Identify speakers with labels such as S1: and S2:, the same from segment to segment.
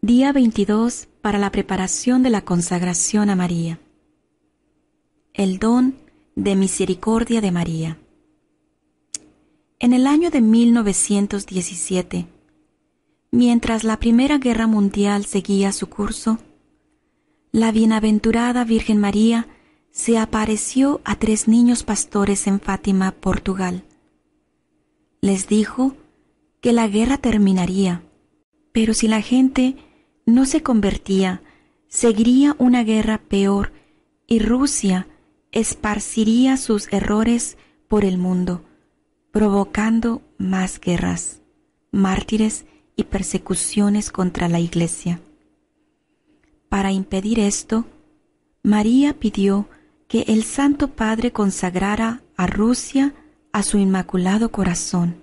S1: Día 22 para la preparación de la consagración a María. El don de misericordia de María. En el año de 1917, mientras la Primera Guerra Mundial seguía su curso, la bienaventurada Virgen María se apareció a tres niños pastores en Fátima, Portugal. Les dijo que la guerra terminaría, pero si la gente no se convertía, seguiría una guerra peor y Rusia esparciría sus errores por el mundo, provocando más guerras, mártires y persecuciones contra la Iglesia. Para impedir esto, María pidió que el Santo Padre consagrara a Rusia a su Inmaculado Corazón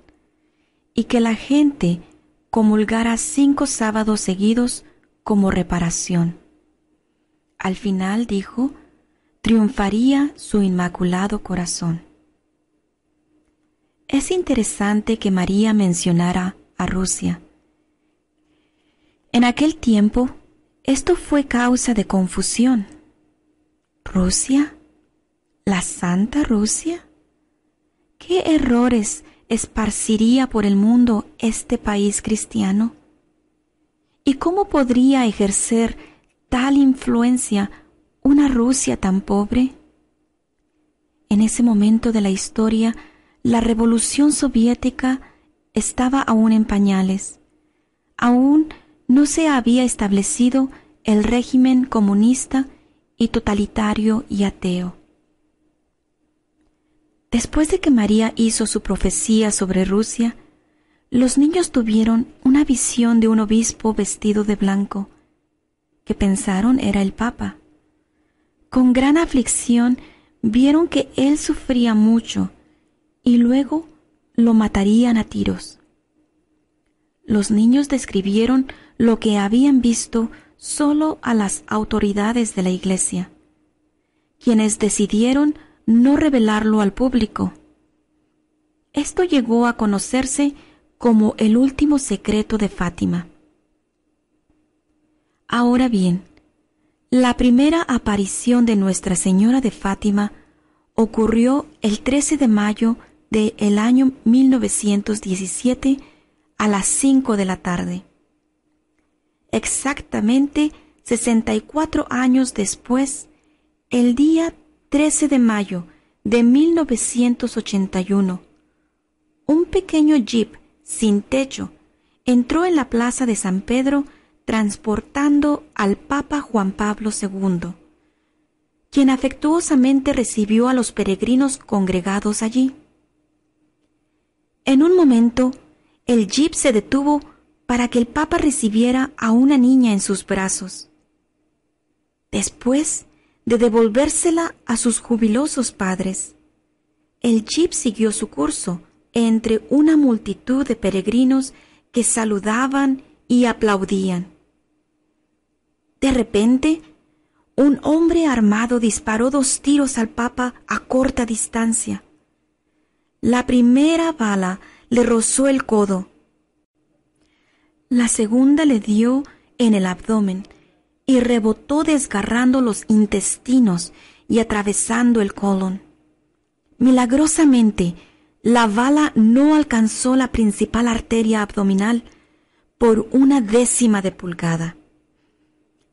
S1: y que la gente comulgara cinco sábados seguidos como reparación. Al final dijo, triunfaría su inmaculado corazón. Es interesante que María mencionara a Rusia. En aquel tiempo, esto fue causa de confusión. ¿Rusia? ¿La Santa Rusia? ¿Qué errores esparciría por el mundo este país cristiano? ¿Y cómo podría ejercer tal influencia una Rusia tan pobre? En ese momento de la historia, la revolución soviética estaba aún en pañales. Aún no se había establecido el régimen comunista y totalitario y ateo. Después de que María hizo su profecía sobre Rusia, los niños tuvieron una visión de un obispo vestido de blanco, que pensaron era el Papa. Con gran aflicción vieron que él sufría mucho y luego lo matarían a tiros. Los niños describieron lo que habían visto solo a las autoridades de la iglesia, quienes decidieron no revelarlo al público. Esto llegó a conocerse como el último secreto de Fátima. Ahora bien, la primera aparición de Nuestra Señora de Fátima ocurrió el 13 de mayo del año 1917 a las 5 de la tarde. Exactamente 64 años después, el día 13 de mayo de 1981, un pequeño jeep sin techo, entró en la plaza de San Pedro transportando al Papa Juan Pablo II, quien afectuosamente recibió a los peregrinos congregados allí. En un momento, el jeep se detuvo para que el Papa recibiera a una niña en sus brazos. Después de devolvérsela a sus jubilosos padres, el jeep siguió su curso entre una multitud de peregrinos que saludaban y aplaudían. De repente, un hombre armado disparó dos tiros al Papa a corta distancia. La primera bala le rozó el codo. La segunda le dio en el abdomen y rebotó desgarrando los intestinos y atravesando el colon. Milagrosamente, la bala no alcanzó la principal arteria abdominal por una décima de pulgada.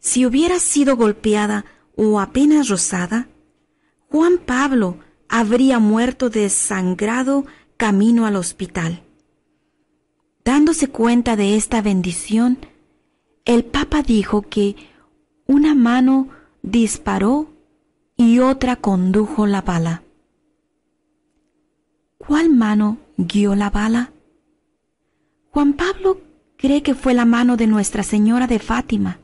S1: Si hubiera sido golpeada o apenas rozada, Juan Pablo habría muerto desangrado camino al hospital. Dándose cuenta de esta bendición, el Papa dijo que una mano disparó y otra condujo la bala cuál mano guió la bala? Juan Pablo cree que fue la mano de Nuestra Señora de Fátima.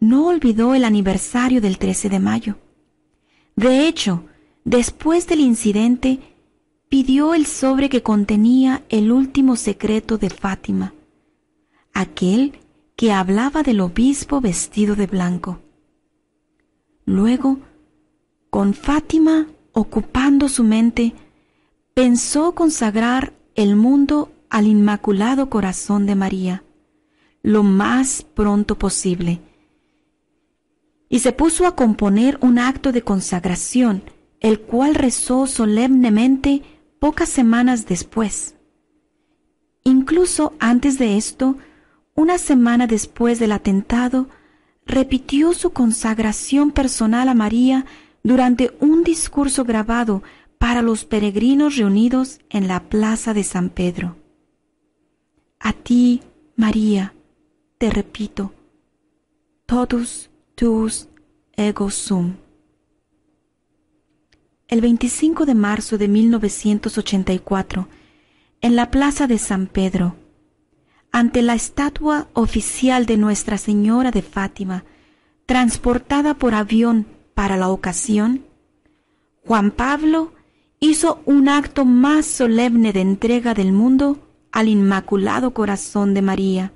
S1: No olvidó el aniversario del 13 de mayo. De hecho, después del incidente, pidió el sobre que contenía el último secreto de Fátima, aquel que hablaba del obispo vestido de blanco. Luego, con Fátima ocupando su mente, pensó consagrar el mundo al Inmaculado Corazón de María lo más pronto posible y se puso a componer un acto de consagración, el cual rezó solemnemente pocas semanas después. Incluso antes de esto, una semana después del atentado, repitió su consagración personal a María durante un discurso grabado para los peregrinos reunidos en la plaza de San Pedro. A ti, María, te repito, todos tus ego sum. El 25 de marzo de 1984, en la plaza de San Pedro, ante la estatua oficial de Nuestra Señora de Fátima, transportada por avión para la ocasión, Juan Pablo hizo un acto más solemne de entrega del mundo al Inmaculado Corazón de María.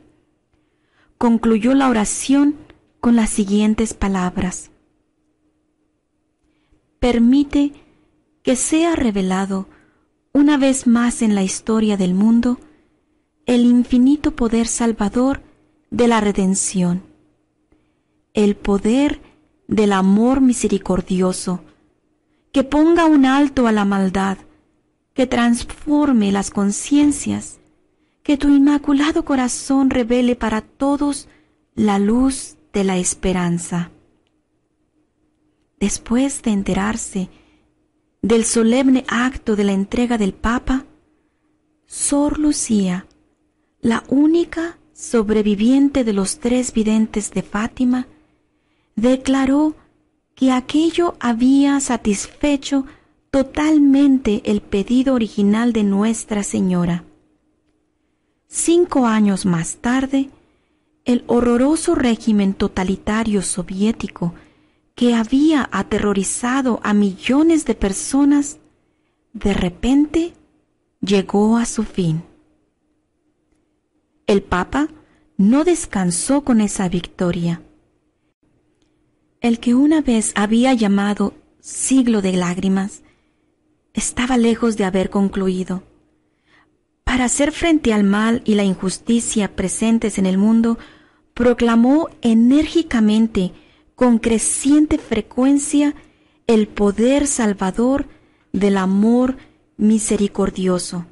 S1: Concluyó la oración con las siguientes palabras. Permite que sea revelado una vez más en la historia del mundo el infinito poder salvador de la redención, el poder del amor misericordioso, que ponga un alto a la maldad, que transforme las conciencias, que tu inmaculado corazón revele para todos la luz de la esperanza. Después de enterarse del solemne acto de la entrega del Papa, Sor Lucía, la única sobreviviente de los tres videntes de Fátima, declaró que aquello había satisfecho totalmente el pedido original de Nuestra Señora. Cinco años más tarde, el horroroso régimen totalitario soviético que había aterrorizado a millones de personas, de repente llegó a su fin. El Papa no descansó con esa victoria el que una vez había llamado siglo de lágrimas, estaba lejos de haber concluido. Para hacer frente al mal y la injusticia presentes en el mundo, proclamó enérgicamente, con creciente frecuencia, el poder salvador del amor misericordioso.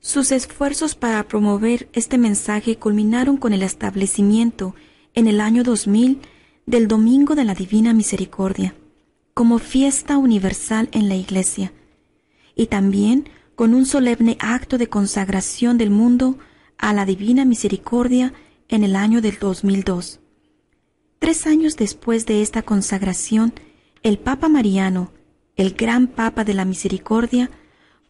S1: Sus esfuerzos para promover este mensaje culminaron con el establecimiento, en el año 2000, del Domingo de la Divina Misericordia, como fiesta universal en la Iglesia, y también con un solemne acto de consagración del mundo a la Divina Misericordia en el año del 2002. Tres años después de esta consagración, el Papa Mariano, el gran Papa de la Misericordia,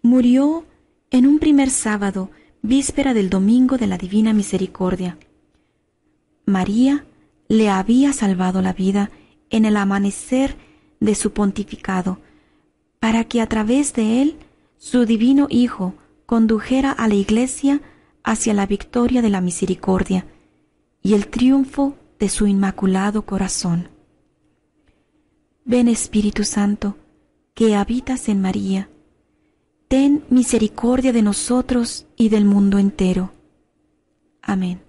S1: murió en un primer sábado, víspera del Domingo de la Divina Misericordia. María le había salvado la vida en el amanecer de su pontificado, para que a través de él su divino Hijo condujera a la Iglesia hacia la victoria de la misericordia y el triunfo de su inmaculado corazón. Ven Espíritu Santo, que habitas en María, ten misericordia de nosotros y del mundo entero. Amén.